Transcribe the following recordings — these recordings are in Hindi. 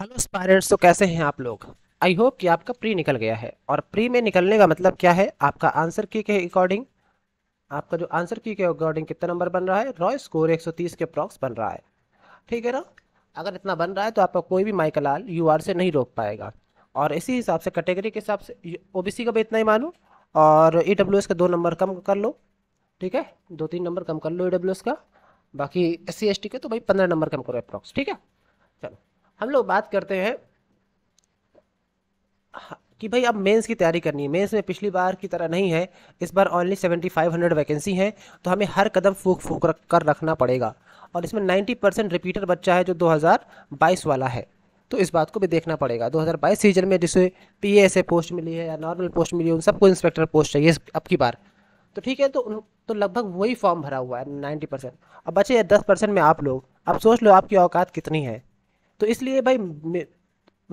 हेलो स्पायरेंट्स तो कैसे हैं आप लोग आई होप कि आपका प्री निकल गया है और प्री में निकलने का मतलब क्या है आपका आंसर की के अकॉर्डिंग आपका जो आंसर की के अकॉर्डिंग कितना नंबर बन रहा है रॉय स्कोर 130 के अप्रॉक्स बन रहा है ठीक है ना अगर इतना बन रहा है तो आपका कोई भी माइकल आल यू आर से नहीं रोक पाएगा और इसी हिसाब से कैटेगरी के हिसाब से ओ का भी इतना ही मानो और ई e का दो नंबर कम कर लो ठीक है दो तीन नंबर कम कर लो ई e का बाकी एस सी के तो भाई पंद्रह नंबर कम करो अप्रॉक्स ठीक है चलो हम लोग बात करते हैं कि भाई अब मेंस की तैयारी करनी है मेंस में पिछली बार की तरह नहीं है इस बार ओनली 7500 वैकेंसी है तो हमें हर कदम फूक फूक रख कर रखना पड़ेगा और इसमें 90 परसेंट रिपीटर बच्चा है जो 2022 वाला है तो इस बात को भी देखना पड़ेगा 2022 सीजन में जिसे पी ए पोस्ट मिली है या नॉर्मल पोस्ट मिली है उन सबको इंस्पेक्टर पोस्ट चाहिए अब की बार तो ठीक है तो उन तो लगभग वही फॉर्म भरा हुआ है नाइन्टी परसेंट अब बचे दस परसेंट में आप लोग अब सोच लो आपकी औकात कितनी है तो इसलिए भाई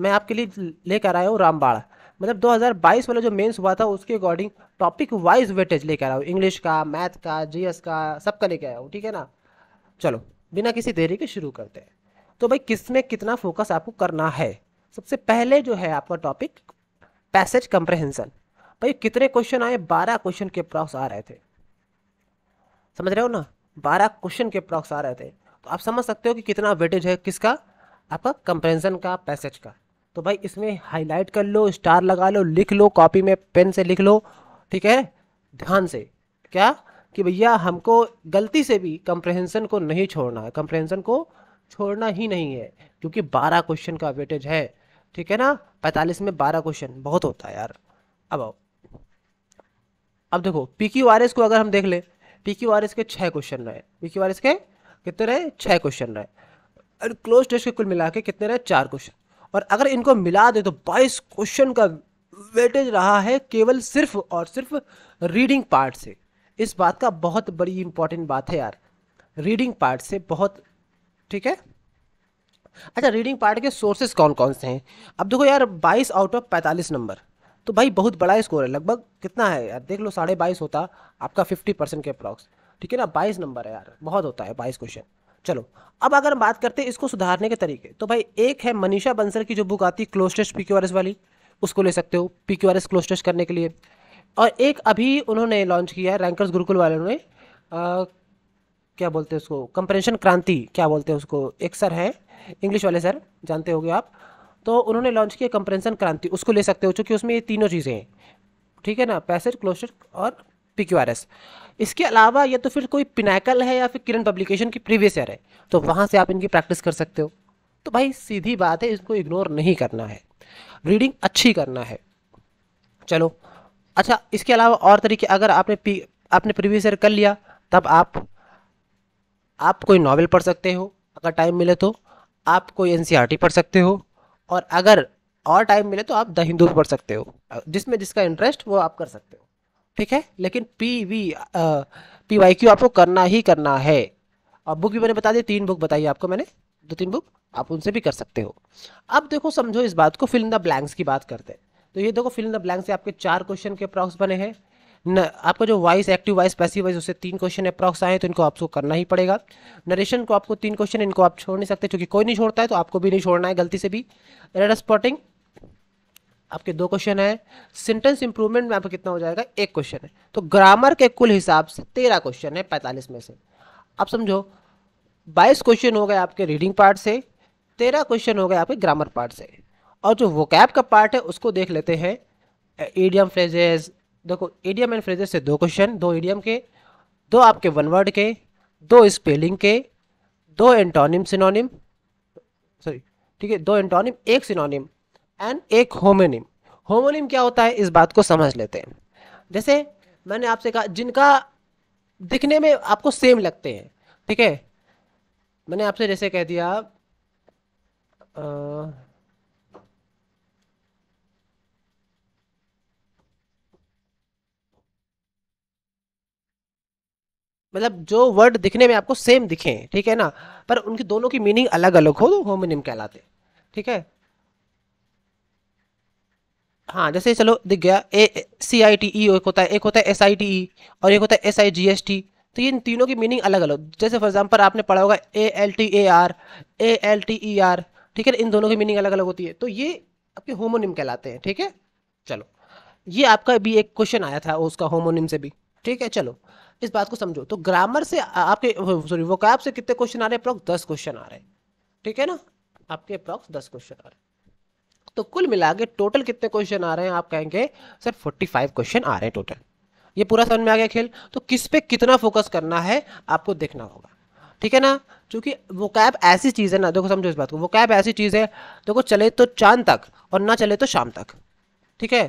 मैं आपके लिए लेकर आया हूँ रामबाड़ा मतलब 2022 वाला जो मेंस हुआ था उसके अकॉर्डिंग टॉपिक वाइज वेटेज लेकर आया हूँ इंग्लिश का मैथ का जीएस का सबका लेकर आया हूँ ठीक है ना चलो बिना किसी देरी के शुरू करते हैं तो भाई किस में कितना फोकस आपको करना है सबसे पहले जो है आपका टॉपिक पैसेज कंप्रहेंसन भाई कितने क्वेश्चन आए बारह क्वेश्चन के प्रॉक्स आ रहे थे समझ रहे हो ना बारह क्वेश्चन के प्रॉक्स आ रहे थे तो आप समझ सकते हो कि कितना वेटेज है किसका आपका कंपेरिजन का पैसेज का तो भाई इसमें हाईलाइट कर लो स्टार लगा लो लिख लो कॉपी में पेन से लिख लो ठीक है ध्यान से क्या कि भैया हमको गलती से भी कंप्रहेंसन को नहीं छोड़ना है कंप्रहेंसन को छोड़ना ही नहीं है क्योंकि 12 क्वेश्चन का वेटेज है ठीक है ना 45 में 12 क्वेश्चन बहुत होता है यार अब आओ अब देखो पी क्यू आर एस को अगर हम देख लें पी क्यू आर एस के छः क्वेश्चन रहे पी क्यू आर एस के कितने रहे छः क्वेश्चन रहे और क्लोज टेस्ट के कुल मिला के कितने रहे चार क्वेश्चन और अगर इनको मिला दे तो बाईस क्वेश्चन का वेटेज रहा है केवल सिर्फ और सिर्फ रीडिंग पार्ट से इस बात का बहुत बड़ी इंपॉर्टेंट बात है यार रीडिंग पार्ट से बहुत ठीक है अच्छा रीडिंग पार्ट के सोर्सेज कौन कौन से हैं अब देखो यार 22 आउट ऑफ 45 नंबर तो भाई बहुत बड़ा स्कोर है लगभग कितना है यार देख लो साढ़े बाईस होता आपका 50 परसेंट के अप्रॉक्स ठीक है ना 22 नंबर है यार बहुत होता है 22 क्वेश्चन चलो अब अगर हम बात करते हैं इसको सुधारने के तरीके तो भाई एक है मनीषा बंसल की जो बुक आती है क्लोज पी वाली उसको ले सकते हो पी क्यू क्लोज करने के लिए और एक अभी उन्होंने लॉन्च किया है रैंकर्स गुरुकुल वालों ने क्या बोलते हैं उसको कंप्रेंशन क्रांति क्या बोलते हैं उसको एक सर हैं इंग्लिश वाले सर जानते होगे आप तो उन्होंने लॉन्च किया कंप्रेंशन क्रांति उसको ले सकते हो चूँकि उसमें ये तीनों चीज़ें हैं ठीक है ना पैसेज क्लोजर और पी क्यू आर एस इसके अलावा या तो फिर कोई पिनाकल है या फिर किरण पब्लिकेशन की प्रीवियस ईयर है तो वहाँ से आप इनकी प्रैक्टिस कर सकते हो तो भाई सीधी बात है इसको इग्नोर नहीं करना है रीडिंग अच्छी करना है चलो अच्छा इसके अलावा और तरीके अगर आपने पी आपने प्रीवियस ईयर कर लिया तब आप आप कोई नावल पढ़ सकते हो अगर टाइम मिले तो आप कोई एन e पढ़ सकते हो और अगर और टाइम मिले तो आप द हिंदू पढ़ सकते हो जिसमें जिसका इंटरेस्ट वो आप कर सकते हो ठीक है लेकिन P V P Y Q आपको करना ही करना है और बुक भी मैंने बता दी तीन बुक बताई आपको मैंने दो तीन बुक आप उनसे भी कर सकते हो अब देखो समझो इस बात को फिल इन द ब्लैंक्स की बात करते हैं तो ये देखो फिल इन द ब्लैंक्स से आपके चार क्वेश्चन के अप्रॉक्स बने हैं न आपका जो voice active voice passive voice उससे तीन क्वेश्चन अप्रॉक्स आए तो इनको आपको करना ही पड़ेगा नरेशन को आपको तीन क्वेश्चन इनको आप छोड़ नहीं सकते क्योंकि कोई नहीं छोड़ता है तो आपको भी नहीं छोड़ना है गलती से भी रेड स्पॉटिंग आपके दो क्वेश्चन है सेंटेंस इंप्रूवमेंट में आपका कितना हो जाएगा एक क्वेश्चन है तो ग्रामर के कुल हिसाब से तेरह क्वेश्चन है पैंतालीस में से अब समझो बाईस क्वेश्चन हो गए आपके रीडिंग पार्ट से तेरह क्वेश्चन हो गए आपके ग्रामर पार्ट से और जो वोकैब का पार्ट है उसको देख लेते हैं ईडियम फ्रेजेस देखो एडियम एंड फ्रेजेस से दो क्वेश्चन दो एडियम के दो आपके वन वर्ड के दो स्पेलिंग के दो एंटोनिम सिनोनिम सॉरी ठीक है दो एंटोनिम एक सिनोनिम एंड एक होमोनिम होमोनिम क्या होता है इस बात को समझ लेते हैं जैसे मैंने आपसे कहा जिनका दिखने में आपको सेम लगते हैं ठीक है मैंने आपसे जैसे कह दिया आ, मतलब जो वर्ड दिखने में आपको सेम दिखे ठीक है ना पर उनकी दोनों की मीनिंग अलग अलग हो तो होमोनिम कहलाते ठीक है हाँ जैसे चलो दिख गया ए सी आई टी ई एक होता है एक होता है एस आई टी ई और एक होता है S I G S T तो इन तीनों की मीनिंग अलग अलग जैसे फॉर एग्जाम्पल आपने पढ़ा होगा A L T A R A L T E R ठीक है इन दोनों की मीनिंग अलग अलग होती है तो ये आपके होमोनिम कहलाते हैं ठीक है चलो ये आपका भी एक क्वेश्चन आया था उसका होमोनिम से भी ठीक है चलो इस बात को समझो तो ग्रामर से आपके सॉरी कैब से कितने क्वेश्चन आ रहे हैं अप्रॉक्स दस क्वेश्चन आ रहे हैं ठीक है ना आपके अप्रॉक्स दस क्वेश्चन आ रहे हैं तो कुल मिला के टोटल कितने क्वेश्चन आ रहे हैं आप कहेंगे सर 45 क्वेश्चन आ रहे हैं टोटल ये पूरा समझ में आ गया खेल तो किस पे कितना फोकस करना है आपको देखना होगा ठीक है ना क्योंकि वो कैब ऐसी चीज़ है ना देखो समझो इस बात को वो कैब ऐसी चीज़ है देखो चले तो चांद तक और ना चले तो शाम तक ठीक है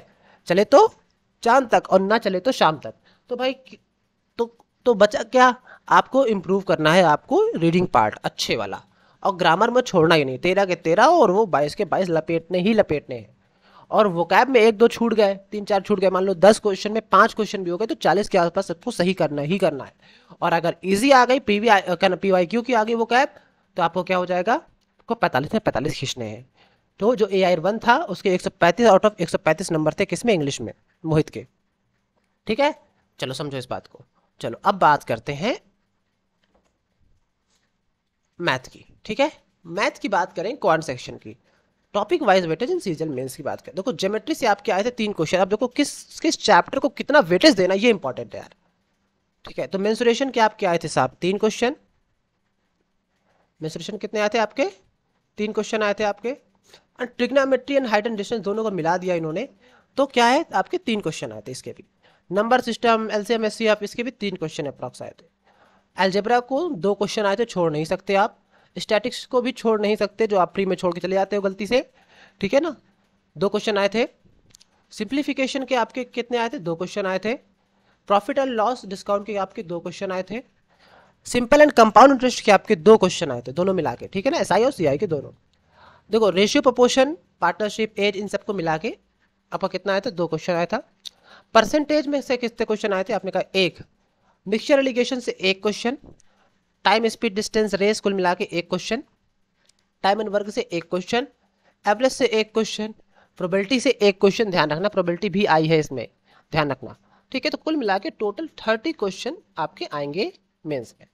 चले तो चांद तक और ना चले तो शाम तक तो भाई तो तो बचा क्या आपको इम्प्रूव करना है आपको रीडिंग पार्ट अच्छे वाला और ग्रामर में छोड़ना ही नहीं तेरह के तेरह और वो बाईस के बाईस लपेटने ही लपेटने हैं और कैब में एक दो छूट गए तीन चार छूट गए मान लो दस क्वेश्चन में पांच क्वेश्चन भी हो गए तो चालीस के आसपास सबको सही करना ही करना है और अगर इजी आ गई पीवी पी वाई क्यू की आ गई वो कैब तो आपको क्या हो जाएगा आपको पैंतालीस में पैंतालीस खींचने हैं तो जो ए आई वन था उसके एक सौ पैंतीस आउट ऑफ एक सौ पैंतीस नंबर थे किसमें इंग्लिश में मोहित के ठीक है चलो समझो इस बात को चलो अब बात करते हैं मैथ की ठीक है मैथ की बात करें कौन सेक्शन की topic wise weightage in CGL mains की बात करें देखो ज्योमेट्री से आपके आए थे तीन क्वेश्चन आप देखो किस किस चैप्टर को कितना वेटेज देना ये इंपॉर्टेंट है यार ठीक है तो मेन्सुरेशन के आपके आए थे साहब तीन क्वेश्चन मेन्सुरेशन कितने आए थे आपके तीन क्वेश्चन आए थे आपके and trigonometry and height and distance दोनों को मिला दिया इन्होंने तो क्या है आपके तीन क्वेश्चन आए थे इसके भी number system L C M S C इसके भी तीन क्वेश्चन अप्रॉक्स आए थे एल्जेब्रा को दो क्वेश्चन आए तो छोड़ नहीं सकते आप स्टैटिक्स को भी छोड़ नहीं सकते जो आप फ्री में छोड़ के चले जाते हो गलती से ठीक है ना दो क्वेश्चन आए थे सिंप्लीफिकेशन के आपके कितने आए थे दो क्वेश्चन आए थे प्रॉफिट एंड लॉस डिस्काउंट के आपके दो क्वेश्चन आए थे सिंपल एंड कंपाउंड इंटरेस्ट के आपके दो क्वेश्चन आए थे दोनों मिला के ठीक है ना एस आई और सी आई के दोनों देखो रेशियो प्रपोर्शन पार्टनरशिप एज इन सबको मिला के आपका कितना आया था दो क्वेश्चन आया था परसेंटेज में से कितने क्वेश्चन आए थे आपने कहा एक मिक्सचर एलिगेशन से एक question time speed distance race कुल मिला के एक क्वेश्चन टाइम एंड वर्क से एक क्वेश्चन एवरेज से एक क्वेश्चन प्रोबेबिलिटी से एक क्वेश्चन ध्यान रखना प्रोबेबिलिटी भी आई है इसमें ध्यान रखना ठीक है तो कुल मिला के टोटल थर्टी क्वेश्चन आपके आएंगे मेंस में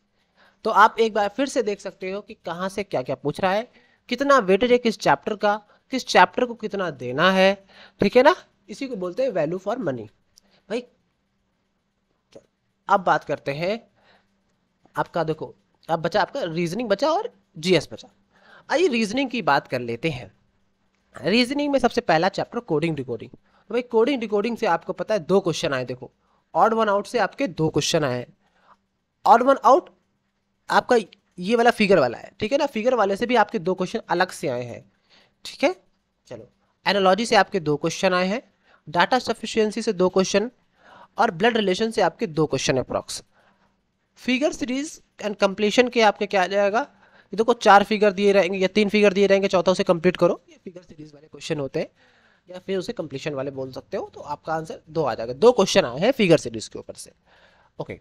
तो आप एक बार फिर से देख सकते हो कि कहाँ से क्या क्या पूछ रहा है कितना वेटेज है किस चैप्टर का किस चैप्टर को कितना देना है ठीक है ना इसी को बोलते हैं वैल्यू फॉर मनी भाई अब बात करते हैं आपका देखो अब बचा आपका रीजनिंग बचा और जीएस बचा आइए रीजनिंग की बात कर लेते हैं रीजनिंग में सबसे पहला चैप्टर कोडिंग डिकोडिंग तो भाई कोडिंग डिकोडिंग से आपको पता है दो क्वेश्चन आए देखो ऑड वन आउट से आपके दो क्वेश्चन आए ऑड वन आउट आपका ये वाला फिगर वाला है ठीक है ना फिगर वाले से भी आपके दो क्वेश्चन अलग से आए हैं ठीक है चलो एनोलॉजी से आपके दो क्वेश्चन आए हैं डाटा सफिशियंसी से दो क्वेश्चन और ब्लड रिलेशन से आपके दो question approx figure series and completion के आपके क्या आ जाएगा ये देखो चार फिगर दिए रहेंगे या तीन फिगर दिए रहेंगे चौथा उसे कंप्लीट करो ये फिगर सीरीज वाले क्वेश्चन होते हैं या फिर उसे कंप्लीशन वाले बोल सकते हो तो आपका आंसर दो आ जाएगा दो क्वेश्चन आए हैं फिगर सीरीज के ऊपर से ओके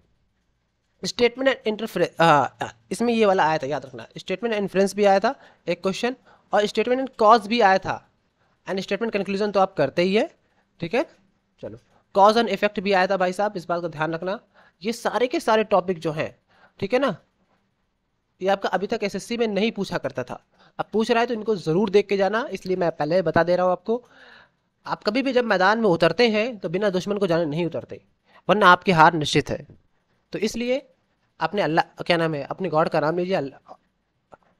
स्टेटमेंट एंड इंटरफ्रेंस इसमें ये वाला आया था याद रखना स्टेटमेंट एंड इन्फ्रेंस भी आया था एक क्वेश्चन और स्टेटमेंट एंड कॉज भी आया था एंड स्टेटमेंट कंक्लूजन तो आप करते ही है ठीक है चलो कॉज एंड इफेक्ट भी आया था भाई साहब इस बात का ध्यान रखना ये सारे के सारे टॉपिक जो हैं ठीक है ना ये आपका अभी तक एसएससी में नहीं पूछा करता था अब पूछ रहा है तो इनको ज़रूर देख के जाना इसलिए मैं पहले बता दे रहा हूँ आपको आप कभी भी जब मैदान में उतरते हैं तो बिना दुश्मन को जाने नहीं उतरते वरना आपकी हार निश्चित है तो इसलिए अपने अल्लाह क्या नाम है अपने गॉड का नाम लीजिए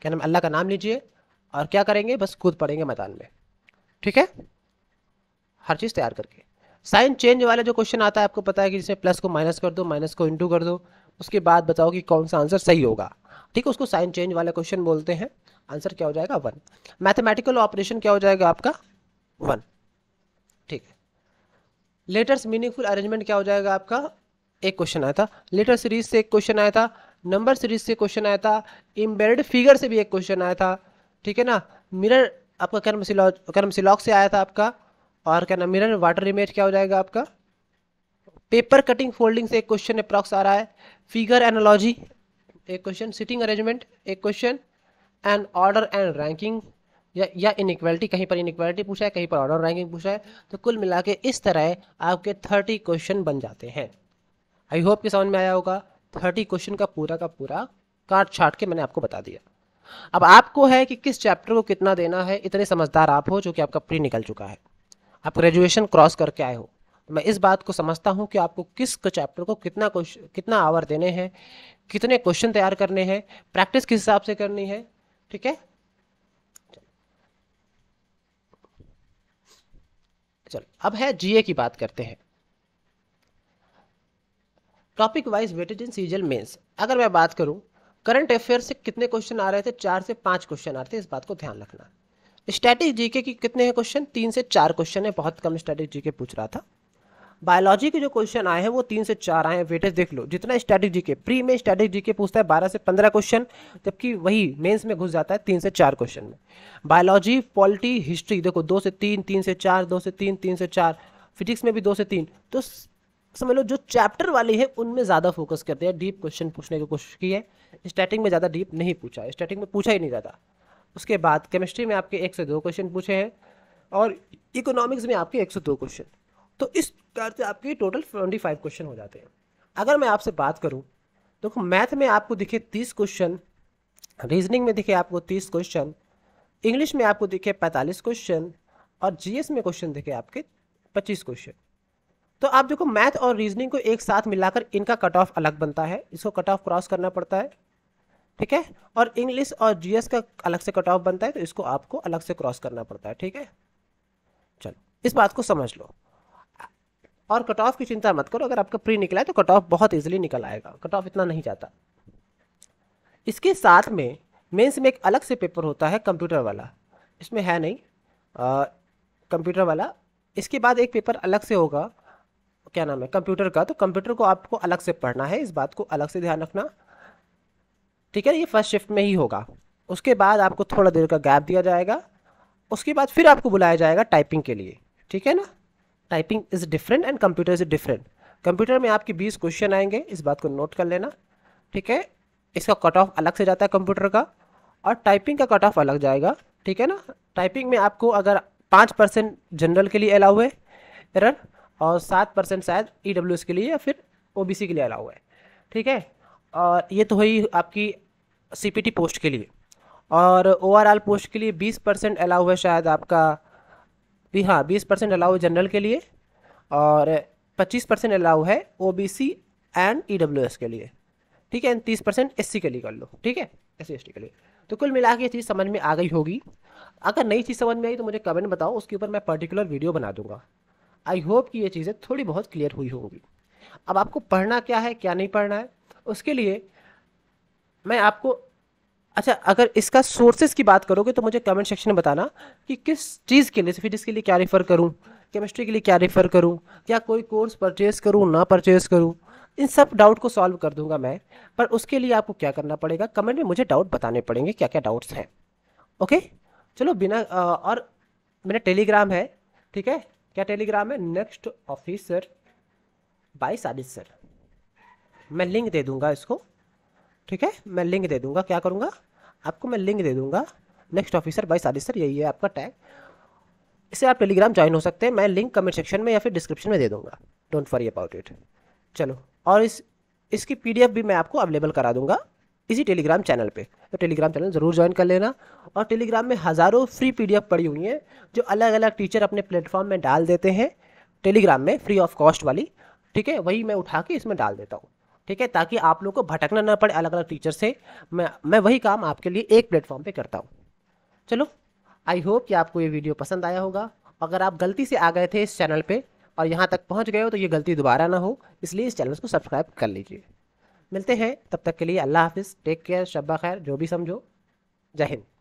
क्या नाम अल्लाह का नाम लीजिए और क्या करेंगे बस कूद पड़ेंगे मैदान में ठीक है हर चीज़ तैयार करके साइन चेंज वाला जो क्वेश्चन आता है आपको पता है कि जिसमें प्लस को माइनस कर दो माइनस को इंटू कर दो उसके बाद बताओ कि कौन सा आंसर सही होगा ठीक है उसको साइन चेंज वाला क्वेश्चन बोलते हैं आंसर क्या हो जाएगा वन मैथमेटिकल ऑपरेशन क्या हो जाएगा आपका वन ठीक है लेटर्स मीनिंगफुल अरेंजमेंट क्या हो जाएगा आपका एक क्वेश्चन आया था लेटर सीरीज से एक क्वेश्चन आया था नंबर सीरीज से क्वेश्चन आया था इम्बेड फिगर से भी एक क्वेश्चन आया था ठीक है ना मिरर आपका कर्म सिलॉक कर्म सिलॉक से आया था आपका और क्या नाम मिरर वाटर इमेज क्या हो जाएगा आपका पेपर कटिंग फोल्डिंग से एक क्वेश्चन अप्रॉक्स आ रहा है फिगर एनोलॉजी एक क्वेश्चन सिटिंग अरेंजमेंट एक question and order and ranking या या इनक्वालिटी कहीं पर इनक्वालिटी पूछा है कहीं पर ऑर्डर रैंकिंग पूछा है तो कुल मिला के इस तरह आपके थर्टी क्वेश्चन बन जाते हैं आई होप के समझ में आया होगा थर्टी क्वेश्चन का पूरा का पूरा काट छाट के मैंने आपको बता दिया अब आपको है कि किस चैप्टर को कितना देना है इतने समझदार आप हो जो कि आपका प्री निकल चुका है आप ग्रेजुएशन क्रॉस करके आए हो तो मैं इस बात को समझता हूँ कि आपको किस चैप्टर को कितना कितना आवर देने हैं कितने क्वेश्चन तैयार करने हैं प्रैक्टिस किस हिसाब से करनी है ठीक है चलो अब है जीए की बात करते हैं topic wise weightage in CGL mains अगर मैं बात करूं करंट अफेयर से कितने क्वेश्चन आ रहे थे चार से पांच क्वेश्चन आ रहे थे इस बात को ध्यान रखना स्टैटिक जीके की कितने हैं क्वेश्चन तीन से चार क्वेश्चन है बहुत कम स्टैटिक जीके पूछ रहा था बायोलॉजी के जो क्वेश्चन आए हैं वो तीन से चार आए हैं वेटेज देख लो जितना स्टैटिक जीके प्री में स्टैटिक जीके पूछता है बारह से पंद्रह क्वेश्चन जबकि वही मेंस में घुस जाता है तीन से चार क्वेश्चन में बायोलॉजी पॉलिटी हिस्ट्री देखो दो से तीन तीन से चार दो से तीन तीन से चार फिजिक्स में भी दो से तीन तो समझ लो जो चैप्टर वाली है उनमें ज़्यादा फोकस करते हैं डीप क्वेश्चन पूछने की कोशिश की है स्टैटिक में ज़्यादा डीप नहीं पूछा स्टैटिक में पूछा ही नहीं ज़्यादा उसके बाद केमिस्ट्री में आपके एक से दो क्वेश्चन पूछे हैं और इकोनॉमिक्स में आपके एक से दो क्वेश्चन तो इस प्रकार से आपके टोटल ट्वेंटी फाइव क्वेश्चन हो जाते हैं अगर मैं आपसे बात करूँ देखो तो मैथ में आपको दिखे तीस क्वेश्चन रीजनिंग में दिखे आपको तीस क्वेश्चन इंग्लिश में आपको दिखे पैंतालीस क्वेश्चन और जीएस में क्वेश्चन दिखे आपके पच्चीस क्वेश्चन तो आप देखो मैथ और रीजनिंग को एक साथ मिलाकर इनका कट ऑफ अलग बनता है इसको कट ऑफ क्रॉस करना पड़ता है ठीक है और इंग्लिश और जीएस का अलग से कट ऑफ बनता है तो इसको आपको अलग से क्रॉस करना पड़ता है ठीक है चलो इस बात को समझ लो और कट ऑफ की चिंता मत करो अगर आपका प्री निकला है तो कट ऑफ बहुत इजीली निकल आएगा कट ऑफ इतना नहीं जाता इसके साथ में मेंस में एक अलग से पेपर होता है कंप्यूटर वाला इसमें है नहीं कंप्यूटर वाला इसके बाद एक पेपर अलग से होगा क्या नाम है कंप्यूटर का तो कंप्यूटर को आपको अलग से पढ़ना है इस बात को अलग से ध्यान रखना ठीक है ये फर्स्ट शिफ्ट में ही होगा उसके बाद आपको थोड़ा देर का गैप दिया जाएगा उसके बाद फिर आपको बुलाया जाएगा टाइपिंग के लिए ठीक है ना typing is different and computer is different computer में आपके बीस क्वेश्चन आएंगे इस बात को नोट कर लेना ठीक है इसका कट ऑफ अलग से जाता है कंप्यूटर का और टाइपिंग का कट ऑफ अलग जाएगा ठीक है ना टाइपिंग में आपको अगर पाँच परसेंट जनरल के लिए अलाउ है एरर और सात परसेंट शायद ई e के लिए या फिर ओ के लिए अलाउ है ठीक है और ये तो हुई आपकी सीपीटी पोस्ट के लिए और ओवरऑल पोस्ट के लिए 20 परसेंट अलाउ है शायद आपका भी हाँ 20 परसेंट अलाउ है जनरल के लिए और 25 परसेंट अलाउ है ओबीसी एंड ईडब्ल्यूएस के लिए ठीक है एंड 30 परसेंट एस के लिए कर लो ठीक है एस सी के लिए तो कुल मिला के ये चीज़ समझ में आ गई होगी अगर नई चीज़ समझ में आई तो मुझे कमेंट बताओ उसके ऊपर मैं पर्टिकुलर वीडियो बना दूंगा आई होप कि ये चीज़ें थोड़ी बहुत क्लियर हुई होंगी अब आपको पढ़ना क्या है क्या नहीं पढ़ना है उसके लिए मैं आपको अच्छा अगर इसका सोर्सेज की बात करोगे तो मुझे कमेंट सेक्शन में बताना कि किस चीज़ के लिए फिजिक्स इसके लिए क्या रेफ़र करूँ केमिस्ट्री के लिए क्या रेफ़र करूँ क्या कोई कोर्स परचेज़ करूँ ना परचेज़ करूँ इन सब डाउट को सॉल्व कर दूंगा मैं पर उसके लिए आपको क्या करना पड़ेगा कमेंट में मुझे डाउट बताने पड़ेंगे क्या क्या डाउट्स हैं ओके चलो बिना और मेरा टेलीग्राम है ठीक है क्या टेलीग्राम है next officer by Sadish sir मैं लिंक दे दूंगा इसको ठीक है मैं लिंक दे दूंगा क्या करूँगा आपको मैं लिंक दे दूंगा next officer by Sadish sir यही है आपका टैग इससे आप टेलीग्राम ज्वाइन हो सकते हैं मैं लिंक कमेंट सेक्शन में या फिर डिस्क्रिप्शन में दे दूंगा डोंट वरी अबाउट इट चलो और इस इसकी पीडीएफ भी मैं आपको अवेलेबल करा दूंगा इसी टेलीग्राम चैनल पे तो टेलीग्राम चैनल ज़रूर ज्वाइन कर लेना और टेलीग्राम में हज़ारों फ्री पीडीएफ पड़ी हुई हैं जो अलग अलग टीचर अपने प्लेटफॉर्म में डाल देते हैं टेलीग्राम में फ्री ऑफ कॉस्ट वाली ठीक है वही मैं उठा के इसमें डाल देता हूँ ठीक है ताकि आप लोग को भटकना ना पड़े अलग अलग टीचर से मैं मैं वही काम आपके लिए एक प्लेटफॉर्म पे करता हूँ चलो आई होप कि आपको ये वीडियो पसंद आया होगा अगर आप गलती से आ गए थे इस चैनल पे और यहाँ तक पहुँच गए हो तो ये गलती दोबारा ना हो इसलिए इस चैनल को सब्सक्राइब कर लीजिए मिलते हैं तब तक के लिए अल्लाह हाफिज़ टेक केयर शब्बा खैर जो भी समझो जय हिंद